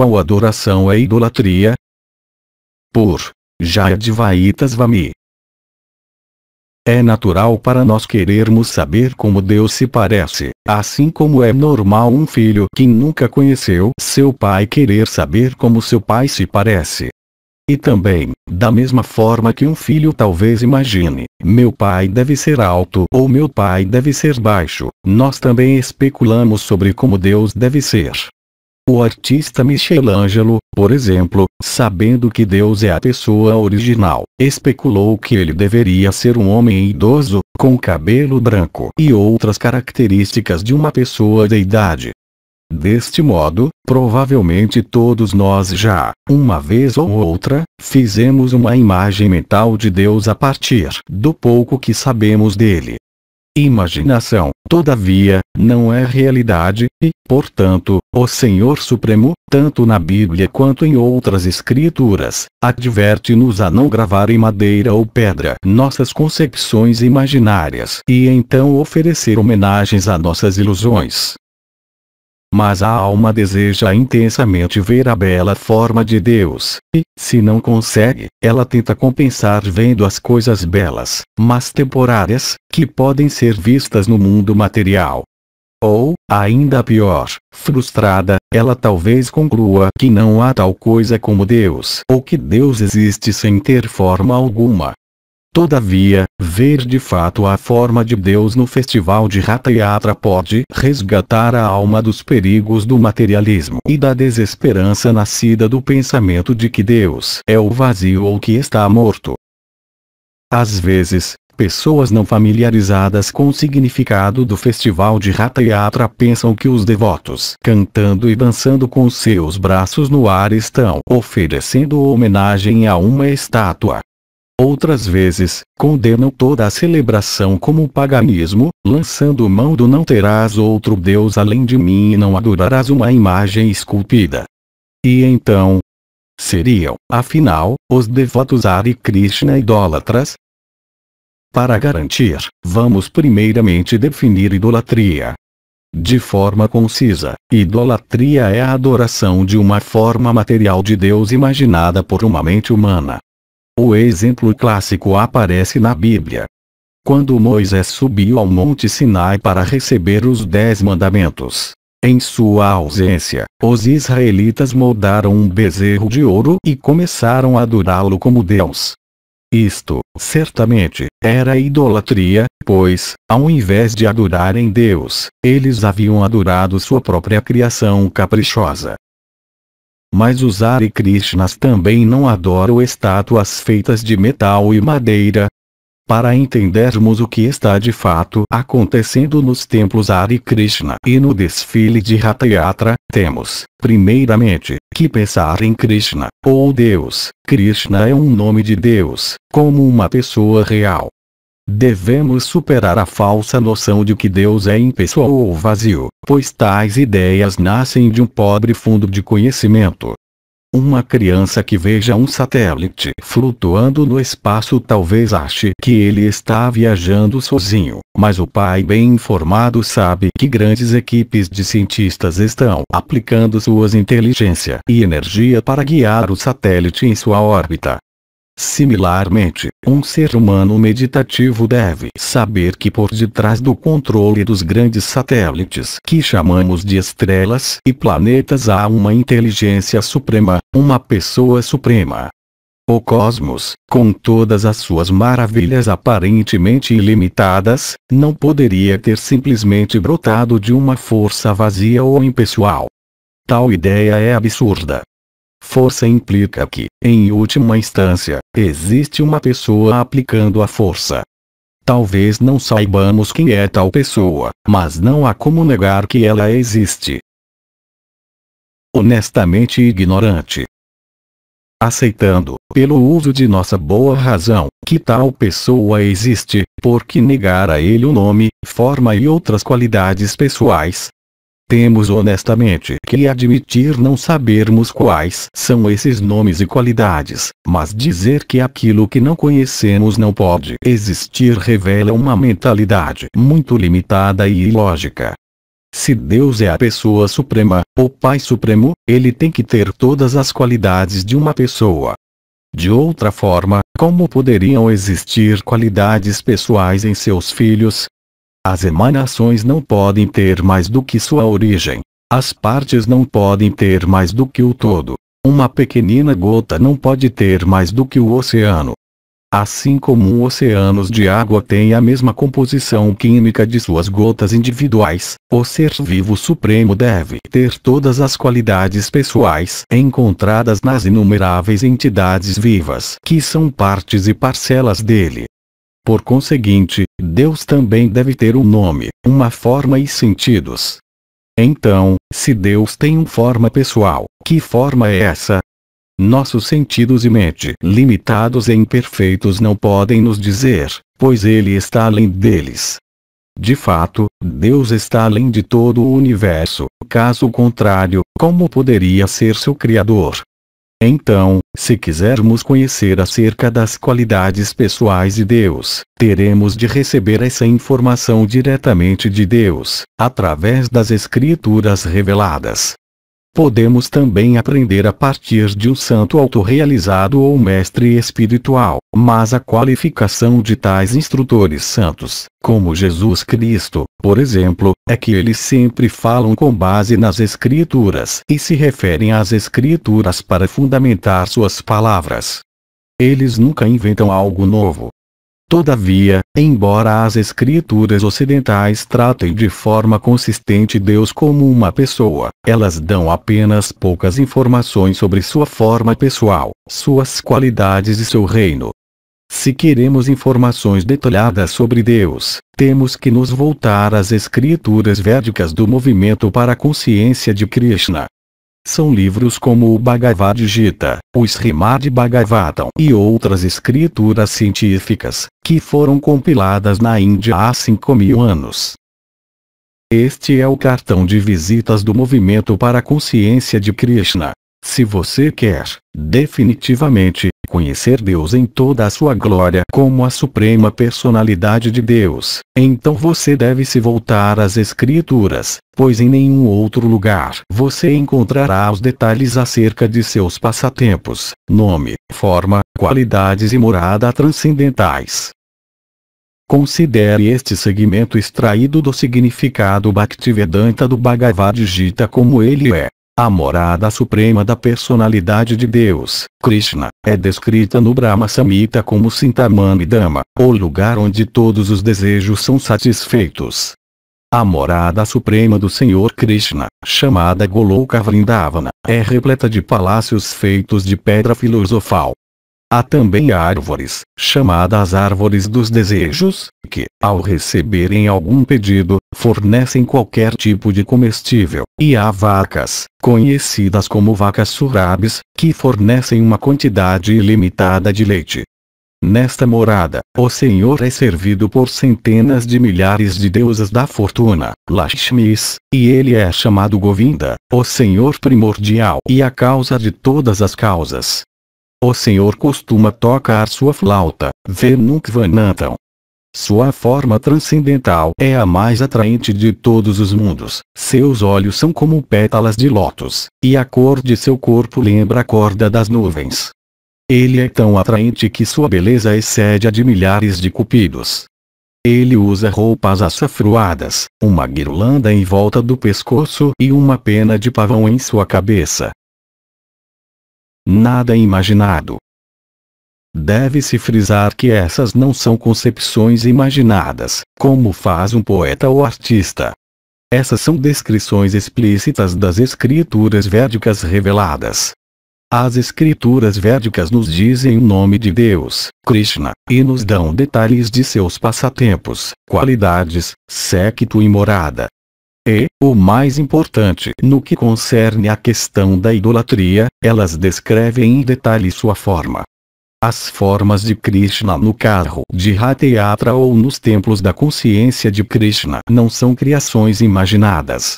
qual adoração é idolatria? Por Jayadvaitas Vami. É natural para nós querermos saber como Deus se parece, assim como é normal um filho que nunca conheceu seu pai querer saber como seu pai se parece. E também, da mesma forma que um filho talvez imagine, meu pai deve ser alto ou meu pai deve ser baixo, nós também especulamos sobre como Deus deve ser. O artista Michelangelo, por exemplo, sabendo que Deus é a pessoa original, especulou que ele deveria ser um homem idoso, com cabelo branco e outras características de uma pessoa de idade. Deste modo, provavelmente todos nós já, uma vez ou outra, fizemos uma imagem mental de Deus a partir do pouco que sabemos dele, imaginação, todavia, não é realidade, e, portanto, o Senhor Supremo, tanto na Bíblia quanto em outras escrituras, adverte-nos a não gravar em madeira ou pedra nossas concepções imaginárias e então oferecer homenagens a nossas ilusões mas a alma deseja intensamente ver a bela forma de Deus, e, se não consegue, ela tenta compensar vendo as coisas belas, mas temporárias, que podem ser vistas no mundo material. Ou, ainda pior, frustrada, ela talvez conclua que não há tal coisa como Deus ou que Deus existe sem ter forma alguma. Todavia, ver de fato a forma de Deus no festival de Ratayatra pode resgatar a alma dos perigos do materialismo e da desesperança nascida do pensamento de que Deus é o vazio ou que está morto. Às vezes, pessoas não familiarizadas com o significado do festival de Ratayatra pensam que os devotos cantando e dançando com seus braços no ar estão oferecendo homenagem a uma estátua. Outras vezes, condenam toda a celebração como paganismo, lançando mão do não terás outro Deus além de mim e não adorarás uma imagem esculpida. E então? Seriam, afinal, os devotos a Hare Krishna idólatras? Para garantir, vamos primeiramente definir idolatria. De forma concisa, idolatria é a adoração de uma forma material de Deus imaginada por uma mente humana. O exemplo clássico aparece na Bíblia. Quando Moisés subiu ao Monte Sinai para receber os Dez Mandamentos. Em sua ausência, os israelitas moldaram um bezerro de ouro e começaram a adorá-lo como Deus. Isto, certamente, era idolatria, pois, ao invés de adorarem Deus, eles haviam adorado sua própria criação caprichosa, mas os Hare Krishnas também não adoram estátuas feitas de metal e madeira. Para entendermos o que está de fato acontecendo nos templos Hare Krishna e no desfile de Ratayatra, temos, primeiramente, que pensar em Krishna, ou Deus. Krishna é um nome de Deus, como uma pessoa real, Devemos superar a falsa noção de que Deus é impessoal ou vazio, pois tais ideias nascem de um pobre fundo de conhecimento. Uma criança que veja um satélite flutuando no espaço talvez ache que ele está viajando sozinho, mas o pai bem informado sabe que grandes equipes de cientistas estão aplicando suas inteligência e energia para guiar o satélite em sua órbita. Similarmente, um ser humano meditativo deve saber que por detrás do controle dos grandes satélites que chamamos de estrelas e planetas há uma inteligência suprema, uma pessoa suprema. O cosmos, com todas as suas maravilhas aparentemente ilimitadas, não poderia ter simplesmente brotado de uma força vazia ou impessoal. Tal ideia é absurda. Força implica que, em última instância, existe uma pessoa aplicando a força. Talvez não saibamos quem é tal pessoa, mas não há como negar que ela existe. Honestamente ignorante. Aceitando, pelo uso de nossa boa razão, que tal pessoa existe, por que negar a ele o nome, forma e outras qualidades pessoais, temos honestamente que admitir não sabermos quais são esses nomes e qualidades, mas dizer que aquilo que não conhecemos não pode existir revela uma mentalidade muito limitada e ilógica. Se Deus é a pessoa suprema, o Pai Supremo, ele tem que ter todas as qualidades de uma pessoa. De outra forma, como poderiam existir qualidades pessoais em seus filhos, as emanações não podem ter mais do que sua origem. As partes não podem ter mais do que o todo. Uma pequenina gota não pode ter mais do que o oceano. Assim como oceanos de água têm a mesma composição química de suas gotas individuais, o ser vivo supremo deve ter todas as qualidades pessoais encontradas nas inumeráveis entidades vivas que são partes e parcelas dele. Por conseguinte, Deus também deve ter um nome, uma forma e sentidos. Então, se Deus tem uma forma pessoal, que forma é essa? Nossos sentidos e mente limitados e imperfeitos não podem nos dizer, pois Ele está além deles. De fato, Deus está além de todo o universo, caso contrário, como poderia ser seu Criador? Então, se quisermos conhecer acerca das qualidades pessoais de Deus, teremos de receber essa informação diretamente de Deus, através das Escrituras reveladas. Podemos também aprender a partir de um santo autorrealizado ou mestre espiritual, mas a qualificação de tais instrutores santos, como Jesus Cristo, por exemplo, é que eles sempre falam com base nas escrituras e se referem às escrituras para fundamentar suas palavras. Eles nunca inventam algo novo. Todavia, embora as escrituras ocidentais tratem de forma consistente Deus como uma pessoa, elas dão apenas poucas informações sobre sua forma pessoal, suas qualidades e seu reino. Se queremos informações detalhadas sobre Deus, temos que nos voltar às escrituras védicas do movimento para a consciência de Krishna. São livros como o Bhagavad Gita, o Srimad Bhagavatam e outras escrituras científicas, que foram compiladas na Índia há 5 mil anos. Este é o cartão de visitas do movimento para a consciência de Krishna. Se você quer, definitivamente, conhecer Deus em toda a sua glória como a suprema personalidade de Deus, então você deve se voltar às Escrituras, pois em nenhum outro lugar você encontrará os detalhes acerca de seus passatempos, nome, forma, qualidades e morada transcendentais. Considere este segmento extraído do significado Bhaktivedanta do Bhagavad Gita como ele é. A morada suprema da personalidade de Deus, Krishna, é descrita no Brahma Samhita como Sintamani Dama, o lugar onde todos os desejos são satisfeitos. A morada suprema do Senhor Krishna, chamada Goloka Vrindavana, é repleta de palácios feitos de pedra filosofal, Há também árvores, chamadas árvores dos desejos, que, ao receberem algum pedido, fornecem qualquer tipo de comestível, e há vacas, conhecidas como vacas surabis, que fornecem uma quantidade ilimitada de leite. Nesta morada, o Senhor é servido por centenas de milhares de deusas da fortuna, Lakshmis, e ele é chamado Govinda, o Senhor primordial e a causa de todas as causas. O senhor costuma tocar sua flauta, Venukvanantam. Sua forma transcendental é a mais atraente de todos os mundos. Seus olhos são como pétalas de lótus, e a cor de seu corpo lembra a corda das nuvens. Ele é tão atraente que sua beleza excede a de milhares de cupidos. Ele usa roupas açafruadas, uma guirlanda em volta do pescoço e uma pena de pavão em sua cabeça nada imaginado. Deve-se frisar que essas não são concepções imaginadas, como faz um poeta ou artista. Essas são descrições explícitas das escrituras védicas reveladas. As escrituras védicas nos dizem o nome de Deus, Krishna, e nos dão detalhes de seus passatempos, qualidades, séquito e morada, e, o mais importante no que concerne à questão da idolatria, elas descrevem em detalhe sua forma. As formas de Krishna no carro de Hathayatra ou nos templos da consciência de Krishna não são criações imaginadas.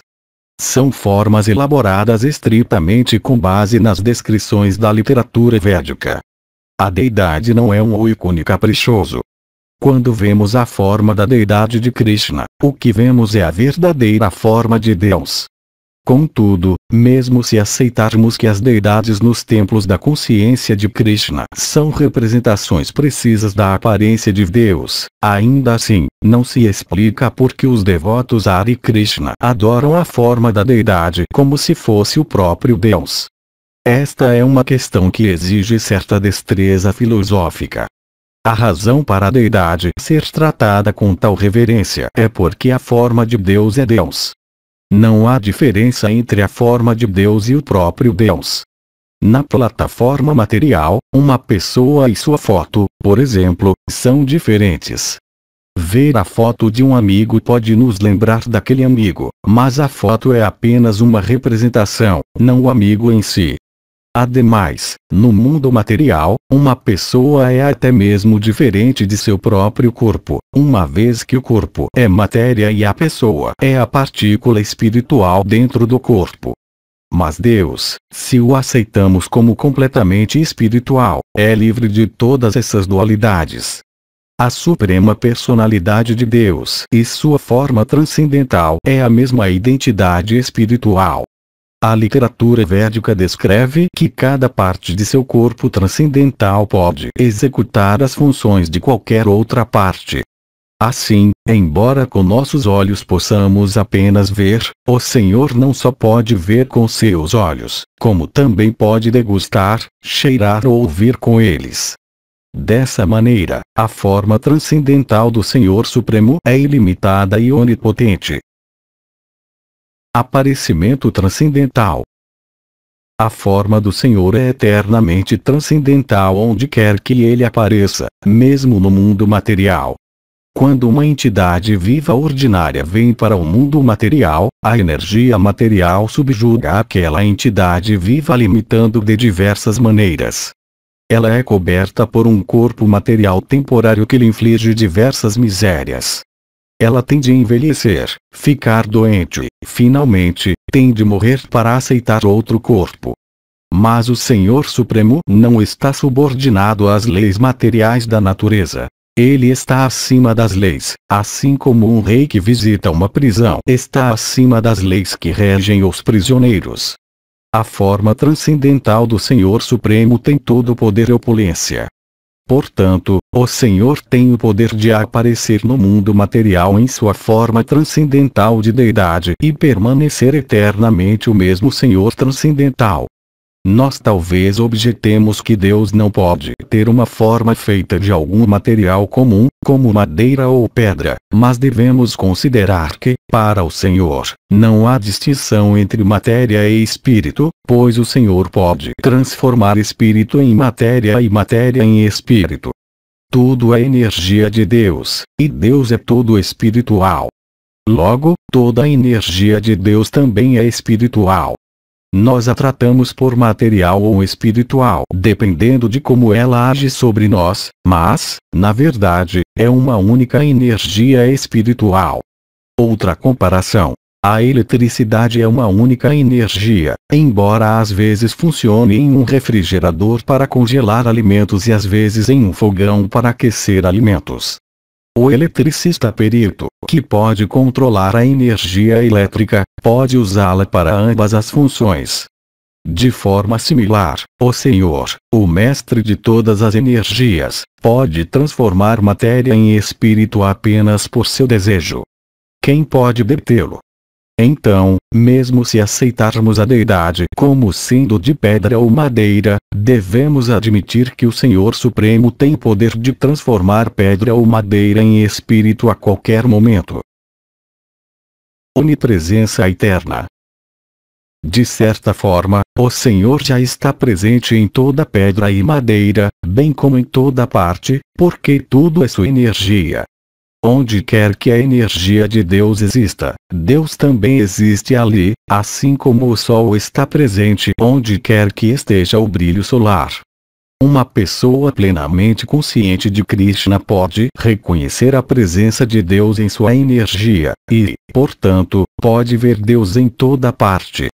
São formas elaboradas estritamente com base nas descrições da literatura védica. A deidade não é um ícone caprichoso, quando vemos a forma da deidade de Krishna, o que vemos é a verdadeira forma de Deus. Contudo, mesmo se aceitarmos que as deidades nos templos da consciência de Krishna são representações precisas da aparência de Deus, ainda assim, não se explica por que os devotos a Hare Krishna adoram a forma da deidade como se fosse o próprio Deus. Esta é uma questão que exige certa destreza filosófica, a razão para a deidade ser tratada com tal reverência é porque a forma de Deus é Deus. Não há diferença entre a forma de Deus e o próprio Deus. Na plataforma material, uma pessoa e sua foto, por exemplo, são diferentes. Ver a foto de um amigo pode nos lembrar daquele amigo, mas a foto é apenas uma representação, não o amigo em si. Ademais, no mundo material, uma pessoa é até mesmo diferente de seu próprio corpo, uma vez que o corpo é matéria e a pessoa é a partícula espiritual dentro do corpo. Mas Deus, se o aceitamos como completamente espiritual, é livre de todas essas dualidades. A suprema personalidade de Deus e sua forma transcendental é a mesma identidade espiritual. A literatura védica descreve que cada parte de seu corpo transcendental pode executar as funções de qualquer outra parte. Assim, embora com nossos olhos possamos apenas ver, o Senhor não só pode ver com seus olhos, como também pode degustar, cheirar ou ouvir com eles. Dessa maneira, a forma transcendental do Senhor Supremo é ilimitada e onipotente, Aparecimento transcendental. A forma do Senhor é eternamente transcendental onde quer que ele apareça, mesmo no mundo material. Quando uma entidade viva ordinária vem para o mundo material, a energia material subjuga aquela entidade viva limitando de diversas maneiras. Ela é coberta por um corpo material temporário que lhe inflige diversas misérias. Ela tem de envelhecer, ficar doente, finalmente, tem de morrer para aceitar outro corpo. Mas o Senhor Supremo não está subordinado às leis materiais da natureza. Ele está acima das leis, assim como um rei que visita uma prisão está acima das leis que regem os prisioneiros. A forma transcendental do Senhor Supremo tem todo o poder e opulência. Portanto, o Senhor tem o poder de aparecer no mundo material em sua forma transcendental de deidade e permanecer eternamente o mesmo Senhor transcendental. Nós talvez objetemos que Deus não pode ter uma forma feita de algum material comum, como madeira ou pedra, mas devemos considerar que, para o Senhor, não há distinção entre matéria e espírito, pois o Senhor pode transformar espírito em matéria e matéria em espírito, tudo é energia de Deus, e Deus é todo espiritual. Logo, toda a energia de Deus também é espiritual. Nós a tratamos por material ou espiritual, dependendo de como ela age sobre nós, mas, na verdade, é uma única energia espiritual. Outra comparação. A eletricidade é uma única energia, embora às vezes funcione em um refrigerador para congelar alimentos e às vezes em um fogão para aquecer alimentos. O eletricista perito, que pode controlar a energia elétrica, pode usá-la para ambas as funções. De forma similar, o Senhor, o mestre de todas as energias, pode transformar matéria em espírito apenas por seu desejo. Quem pode detê-lo? Então, mesmo se aceitarmos a Deidade como sendo de pedra ou madeira, devemos admitir que o Senhor Supremo tem poder de transformar pedra ou madeira em espírito a qualquer momento. Onipresença Eterna de certa forma, o Senhor já está presente em toda pedra e madeira, bem como em toda parte, porque tudo é sua energia. Onde quer que a energia de Deus exista, Deus também existe ali, assim como o Sol está presente onde quer que esteja o brilho solar. Uma pessoa plenamente consciente de Krishna pode reconhecer a presença de Deus em sua energia, e, portanto, pode ver Deus em toda parte,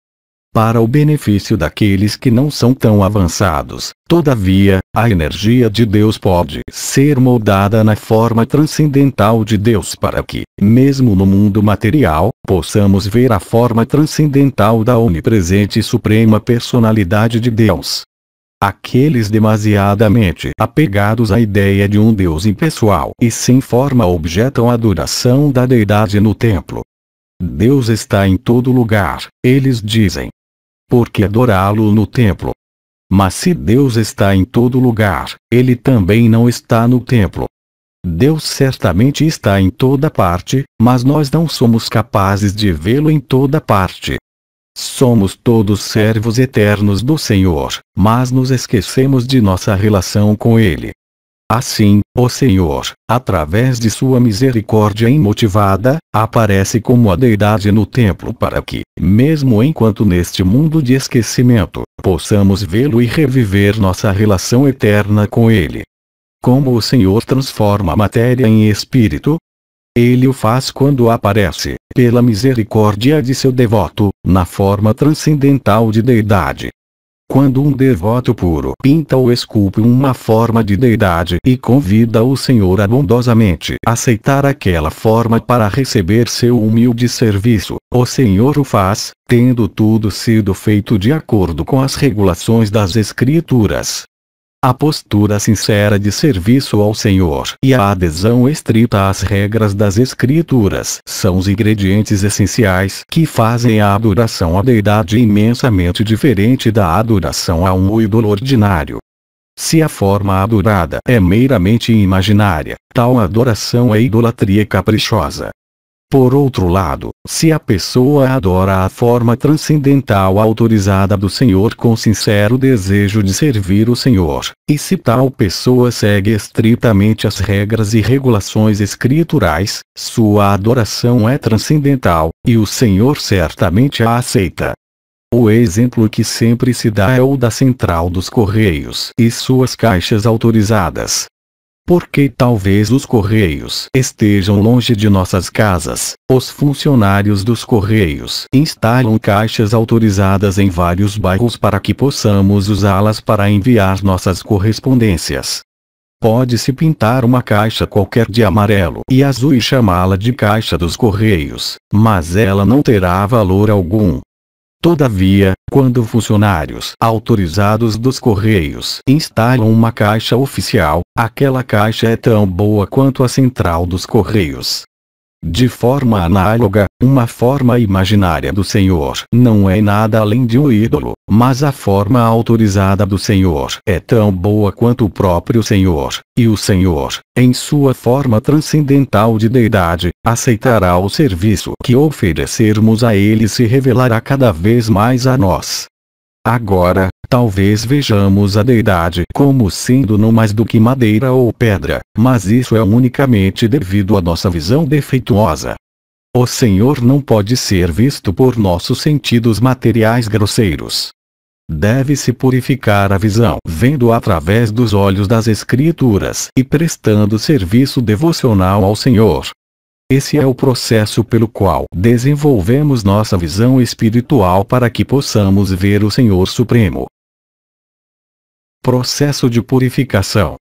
para o benefício daqueles que não são tão avançados. Todavia, a energia de Deus pode ser moldada na forma transcendental de Deus para que, mesmo no mundo material, possamos ver a forma transcendental da onipresente e suprema personalidade de Deus. Aqueles demasiadamente apegados à ideia de um Deus impessoal e sem forma objetam a adoração da deidade no templo. Deus está em todo lugar, eles dizem, porque adorá-lo no templo. Mas se Deus está em todo lugar, ele também não está no templo. Deus certamente está em toda parte, mas nós não somos capazes de vê-lo em toda parte. Somos todos servos eternos do Senhor, mas nos esquecemos de nossa relação com Ele. Assim, o Senhor, através de sua misericórdia imotivada, aparece como a deidade no templo para que, mesmo enquanto neste mundo de esquecimento, possamos vê-lo e reviver nossa relação eterna com ele. Como o Senhor transforma a matéria em espírito? Ele o faz quando aparece, pela misericórdia de seu devoto, na forma transcendental de deidade. Quando um devoto puro pinta ou esculpe uma forma de deidade e convida o Senhor a bondosamente aceitar aquela forma para receber seu humilde serviço, o Senhor o faz, tendo tudo sido feito de acordo com as regulações das Escrituras a postura sincera de serviço ao Senhor e a adesão estrita às regras das Escrituras são os ingredientes essenciais que fazem a adoração à deidade imensamente diferente da adoração a um ídolo ordinário. Se a forma adorada é meramente imaginária, tal adoração é idolatria caprichosa. Por outro lado, se a pessoa adora a forma transcendental autorizada do Senhor com sincero desejo de servir o Senhor, e se tal pessoa segue estritamente as regras e regulações escriturais, sua adoração é transcendental, e o Senhor certamente a aceita. O exemplo que sempre se dá é o da central dos Correios e suas caixas autorizadas, porque talvez os correios estejam longe de nossas casas. Os funcionários dos correios instalam caixas autorizadas em vários bairros para que possamos usá-las para enviar nossas correspondências. Pode-se pintar uma caixa qualquer de amarelo e azul e chamá-la de Caixa dos Correios, mas ela não terá valor algum, Todavia, quando funcionários autorizados dos Correios instalam uma caixa oficial, aquela caixa é tão boa quanto a central dos Correios, de forma análoga, uma forma imaginária do Senhor não é nada além de um ídolo, mas a forma autorizada do Senhor é tão boa quanto o próprio Senhor, e o Senhor, em sua forma transcendental de deidade, aceitará o serviço que oferecermos a Ele e se revelará cada vez mais a nós. Agora, talvez vejamos a deidade como sendo não mais do que madeira ou pedra, mas isso é unicamente devido à nossa visão defeituosa. O Senhor não pode ser visto por nossos sentidos materiais grosseiros. Deve-se purificar a visão vendo através dos olhos das Escrituras e prestando serviço devocional ao Senhor, esse é o processo pelo qual desenvolvemos nossa visão espiritual para que possamos ver o Senhor Supremo. Processo de purificação.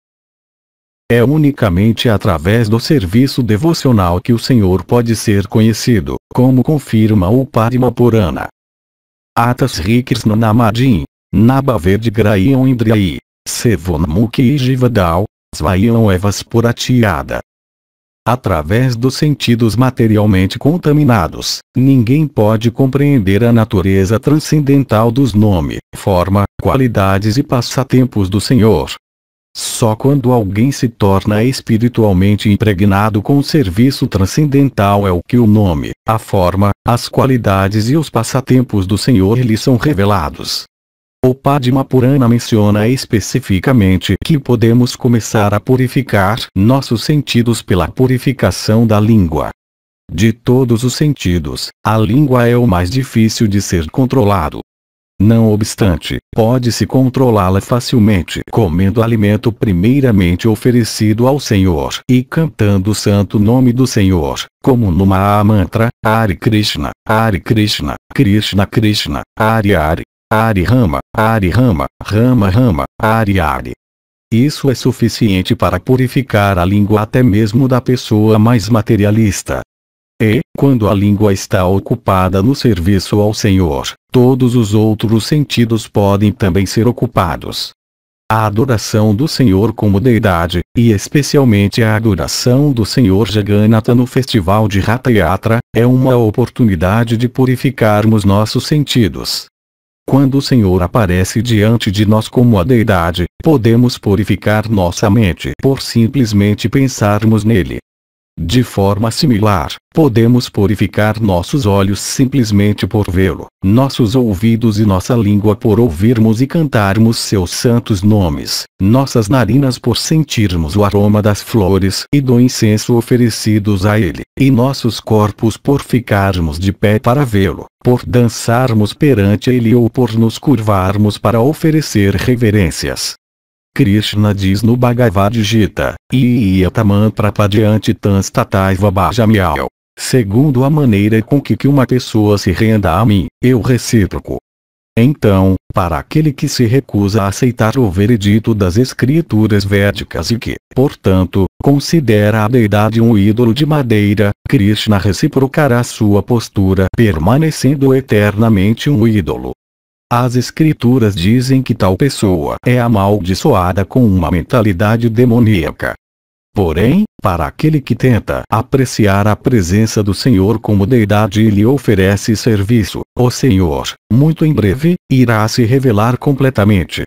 É unicamente através do serviço devocional que o Senhor pode ser conhecido, como confirma o Padma Purana. Atas Rikrishna Namadin, Naba Verde Graion Indriai, Sevonmukhi Jivadal, Svayon Evas Puratiada, através dos sentidos materialmente contaminados. Ninguém pode compreender a natureza transcendental dos nome, forma, qualidades e passatempos do Senhor. Só quando alguém se torna espiritualmente impregnado com o serviço transcendental é o que o nome, a forma, as qualidades e os passatempos do Senhor lhe são revelados. O Padma Purana menciona especificamente que podemos começar a purificar nossos sentidos pela purificação da língua. De todos os sentidos, a língua é o mais difícil de ser controlado. Não obstante, pode-se controlá-la facilmente comendo alimento primeiramente oferecido ao Senhor e cantando o santo nome do Senhor, como no mantra Hare Krishna, Hare Krishna, Krishna Krishna, Hare Hare, Ari Rama, Ari Rama, Rama Rama, Ari Ari. Isso é suficiente para purificar a língua até mesmo da pessoa mais materialista. E, quando a língua está ocupada no serviço ao Senhor, todos os outros sentidos podem também ser ocupados. A adoração do Senhor como deidade, e especialmente a adoração do Senhor Jagannatha no festival de Ratha Yatra, é uma oportunidade de purificarmos nossos sentidos. Quando o Senhor aparece diante de nós como a Deidade, podemos purificar nossa mente por simplesmente pensarmos nele. De forma similar, podemos purificar nossos olhos simplesmente por vê-lo, nossos ouvidos e nossa língua por ouvirmos e cantarmos seus santos nomes, nossas narinas por sentirmos o aroma das flores e do incenso oferecidos a ele, e nossos corpos por ficarmos de pé para vê-lo, por dançarmos perante ele ou por nos curvarmos para oferecer reverências. Krishna diz no Bhagavad Gita, Iyataman prapadiante tanstataiva bhajamial. Segundo a maneira com que, que uma pessoa se renda a mim, eu recíproco. Então, para aquele que se recusa a aceitar o veredito das escrituras védicas e que, portanto, considera a deidade um ídolo de madeira, Krishna reciprocará sua postura permanecendo eternamente um ídolo. As escrituras dizem que tal pessoa é amaldiçoada com uma mentalidade demoníaca. Porém, para aquele que tenta apreciar a presença do Senhor como deidade e lhe oferece serviço, o Senhor, muito em breve, irá se revelar completamente.